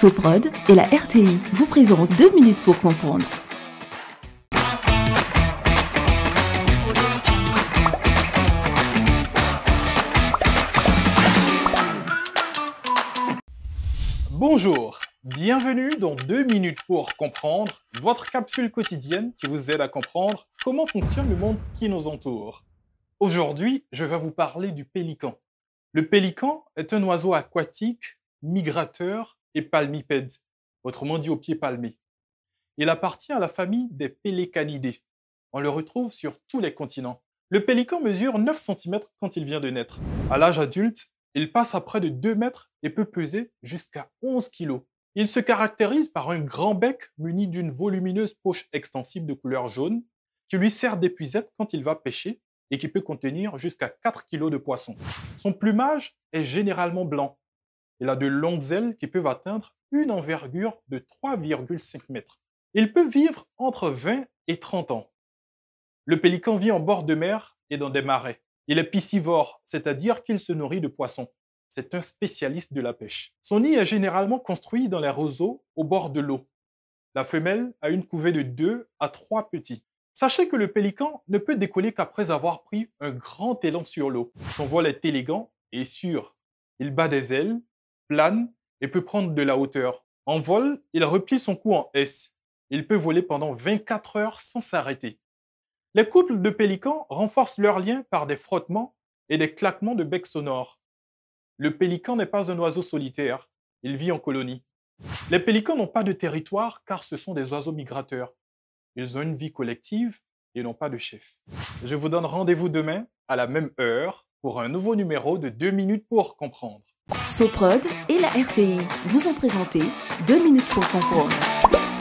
Soprod et la RTI vous présentent deux minutes pour comprendre. Bonjour, bienvenue dans 2 minutes pour comprendre, votre capsule quotidienne qui vous aide à comprendre comment fonctionne le monde qui nous entoure. Aujourd'hui, je vais vous parler du pélican. Le pélican est un oiseau aquatique migrateur et palmipèdes, autrement dit aux pieds palmés. Il appartient à la famille des pélécanidés. On le retrouve sur tous les continents. Le pélican mesure 9 cm quand il vient de naître. À l'âge adulte, il passe à près de 2 mètres et peut peser jusqu'à 11 kg. Il se caractérise par un grand bec muni d'une volumineuse poche extensible de couleur jaune qui lui sert d'épuisette quand il va pêcher et qui peut contenir jusqu'à 4 kg de poisson. Son plumage est généralement blanc, il a de longues ailes qui peuvent atteindre une envergure de 3,5 mètres. Il peut vivre entre 20 et 30 ans. Le pélican vit en bord de mer et dans des marais. Il est piscivore, c'est-à-dire qu'il se nourrit de poissons. C'est un spécialiste de la pêche. Son nid est généralement construit dans les roseaux au bord de l'eau. La femelle a une couvée de 2 à 3 petits. Sachez que le pélican ne peut décoller qu'après avoir pris un grand élan sur l'eau. Son vol est élégant et sûr. Il bat des ailes plane et peut prendre de la hauteur. En vol, il replie son cou en S. Il peut voler pendant 24 heures sans s'arrêter. Les couples de pélicans renforcent leurs liens par des frottements et des claquements de becs sonores. Le pélican n'est pas un oiseau solitaire, il vit en colonie. Les pélicans n'ont pas de territoire car ce sont des oiseaux migrateurs. Ils ont une vie collective et n'ont pas de chef. Je vous donne rendez-vous demain à la même heure pour un nouveau numéro de 2 minutes pour comprendre. Soprod et la RTI vous ont présenté 2 minutes pour comprendre.